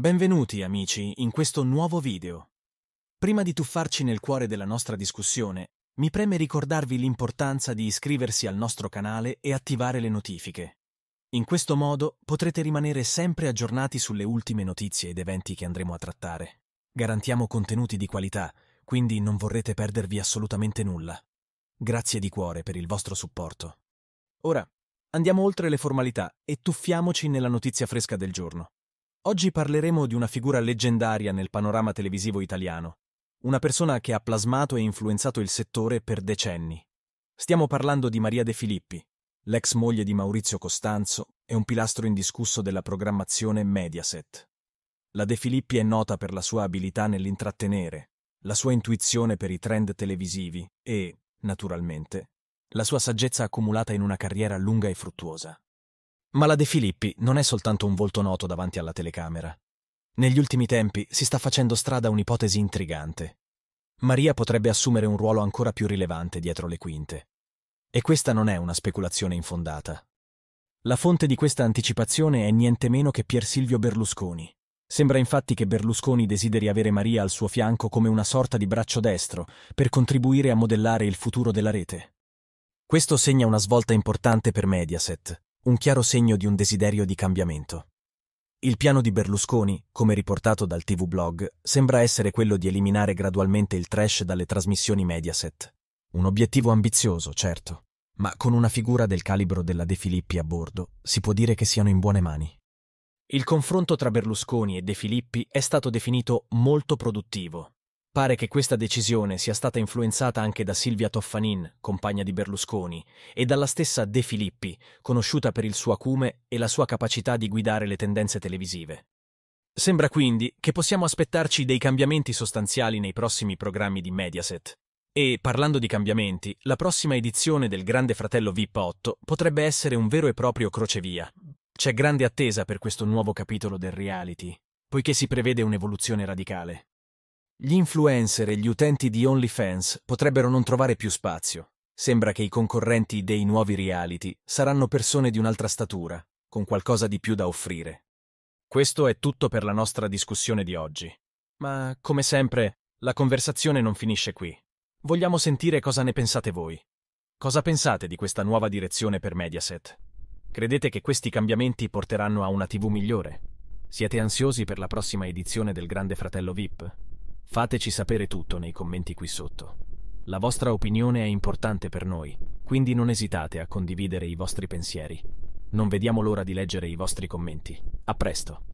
Benvenuti amici in questo nuovo video. Prima di tuffarci nel cuore della nostra discussione, mi preme ricordarvi l'importanza di iscriversi al nostro canale e attivare le notifiche. In questo modo potrete rimanere sempre aggiornati sulle ultime notizie ed eventi che andremo a trattare. Garantiamo contenuti di qualità, quindi non vorrete perdervi assolutamente nulla. Grazie di cuore per il vostro supporto. Ora, andiamo oltre le formalità e tuffiamoci nella notizia fresca del giorno. Oggi parleremo di una figura leggendaria nel panorama televisivo italiano, una persona che ha plasmato e influenzato il settore per decenni. Stiamo parlando di Maria De Filippi, l'ex moglie di Maurizio Costanzo e un pilastro indiscusso della programmazione Mediaset. La De Filippi è nota per la sua abilità nell'intrattenere, la sua intuizione per i trend televisivi e, naturalmente, la sua saggezza accumulata in una carriera lunga e fruttuosa. Ma la De Filippi non è soltanto un volto noto davanti alla telecamera. Negli ultimi tempi si sta facendo strada un'ipotesi intrigante. Maria potrebbe assumere un ruolo ancora più rilevante dietro le quinte. E questa non è una speculazione infondata. La fonte di questa anticipazione è niente meno che Pier Silvio Berlusconi. Sembra infatti che Berlusconi desideri avere Maria al suo fianco come una sorta di braccio destro per contribuire a modellare il futuro della rete. Questo segna una svolta importante per Mediaset, un chiaro segno di un desiderio di cambiamento. Il piano di Berlusconi, come riportato dal TV blog, sembra essere quello di eliminare gradualmente il trash dalle trasmissioni Mediaset. Un obiettivo ambizioso, certo, ma con una figura del calibro della De Filippi a bordo, si può dire che siano in buone mani. Il confronto tra Berlusconi e De Filippi è stato definito molto produttivo Pare che questa decisione sia stata influenzata anche da Silvia Toffanin, compagna di Berlusconi, e dalla stessa De Filippi, conosciuta per il suo acume e la sua capacità di guidare le tendenze televisive. Sembra quindi che possiamo aspettarci dei cambiamenti sostanziali nei prossimi programmi di Mediaset. E, parlando di cambiamenti, la prossima edizione del Grande Fratello VIP 8 potrebbe essere un vero e proprio crocevia. C'è grande attesa per questo nuovo capitolo del reality, poiché si prevede un'evoluzione radicale. Gli influencer e gli utenti di OnlyFans potrebbero non trovare più spazio. Sembra che i concorrenti dei nuovi reality saranno persone di un'altra statura, con qualcosa di più da offrire. Questo è tutto per la nostra discussione di oggi. Ma, come sempre, la conversazione non finisce qui. Vogliamo sentire cosa ne pensate voi. Cosa pensate di questa nuova direzione per Mediaset? Credete che questi cambiamenti porteranno a una TV migliore? Siete ansiosi per la prossima edizione del Grande Fratello VIP? Fateci sapere tutto nei commenti qui sotto. La vostra opinione è importante per noi, quindi non esitate a condividere i vostri pensieri. Non vediamo l'ora di leggere i vostri commenti. A presto!